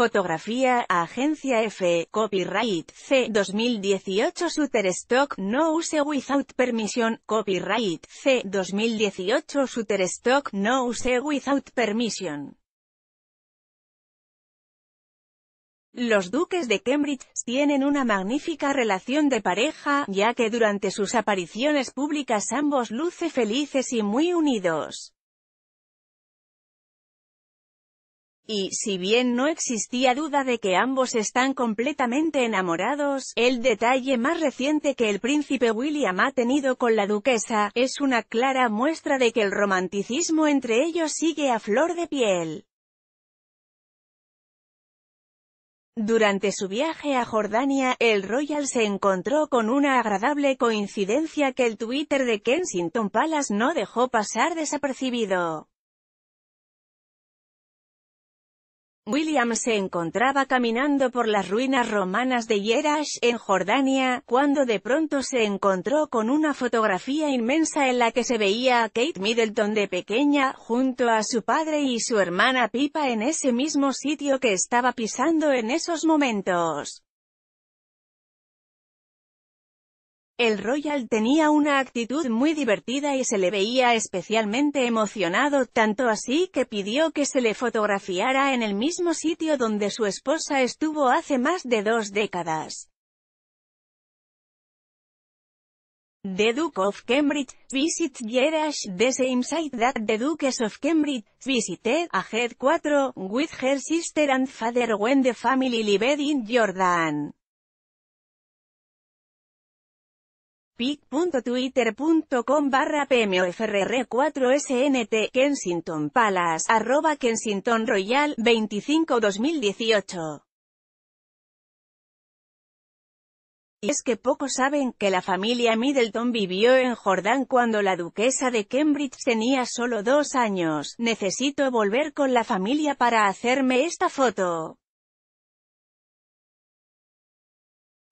Fotografía, Agencia F, Copyright, C, 2018 Shutterstock, No Use Without Permission, Copyright, C, 2018 Shutterstock, No Use Without Permission. Los duques de Cambridge tienen una magnífica relación de pareja, ya que durante sus apariciones públicas ambos luce felices y muy unidos. Y si bien no existía duda de que ambos están completamente enamorados, el detalle más reciente que el príncipe William ha tenido con la duquesa, es una clara muestra de que el romanticismo entre ellos sigue a flor de piel. Durante su viaje a Jordania, el Royal se encontró con una agradable coincidencia que el Twitter de Kensington Palace no dejó pasar desapercibido. William se encontraba caminando por las ruinas romanas de Yerash, en Jordania, cuando de pronto se encontró con una fotografía inmensa en la que se veía a Kate Middleton de pequeña, junto a su padre y su hermana Pipa en ese mismo sitio que estaba pisando en esos momentos. El Royal tenía una actitud muy divertida y se le veía especialmente emocionado, tanto así que pidió que se le fotografiara en el mismo sitio donde su esposa estuvo hace más de dos décadas. The Duke of Cambridge, visit Gerash the same site that the Dukes of Cambridge, visited a head 4, with her sister and father when the family lived in Jordan. pic.twitter.com barra PMOFRR4SNT Kensington Palace, arroba Kensington Royal, 25 2018. Y es que pocos saben que la familia Middleton vivió en Jordán cuando la duquesa de Cambridge tenía solo dos años. Necesito volver con la familia para hacerme esta foto.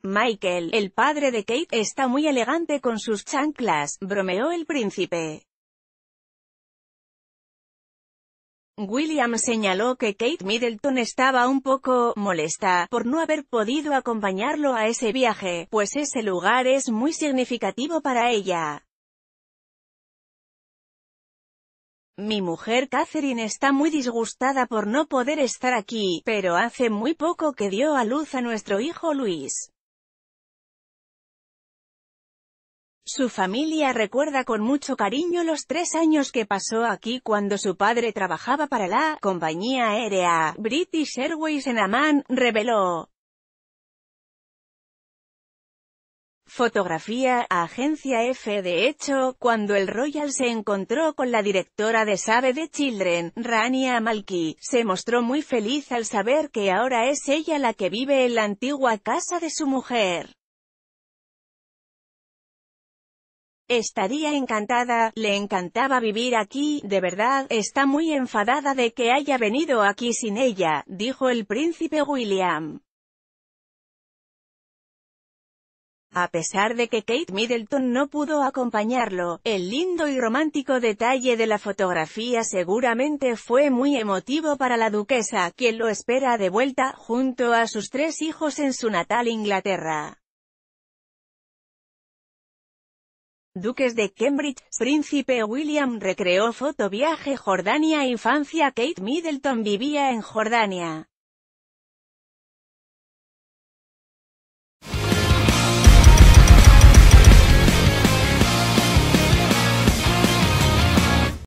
Michael, el padre de Kate, está muy elegante con sus chanclas, bromeó el príncipe. William señaló que Kate Middleton estaba un poco molesta por no haber podido acompañarlo a ese viaje, pues ese lugar es muy significativo para ella. Mi mujer Catherine está muy disgustada por no poder estar aquí, pero hace muy poco que dio a luz a nuestro hijo Luis. Su familia recuerda con mucho cariño los tres años que pasó aquí cuando su padre trabajaba para la compañía aérea British Airways en Amman, reveló. Fotografía, agencia F. De hecho, cuando el Royal se encontró con la directora de Save the Children, Rania Malki, se mostró muy feliz al saber que ahora es ella la que vive en la antigua casa de su mujer. Estaría encantada, le encantaba vivir aquí, de verdad, está muy enfadada de que haya venido aquí sin ella, dijo el príncipe William. A pesar de que Kate Middleton no pudo acompañarlo, el lindo y romántico detalle de la fotografía seguramente fue muy emotivo para la duquesa, quien lo espera de vuelta, junto a sus tres hijos en su natal Inglaterra. Duques de Cambridge, Príncipe William recreó fotoviaje Jordania Infancia Kate Middleton vivía en Jordania.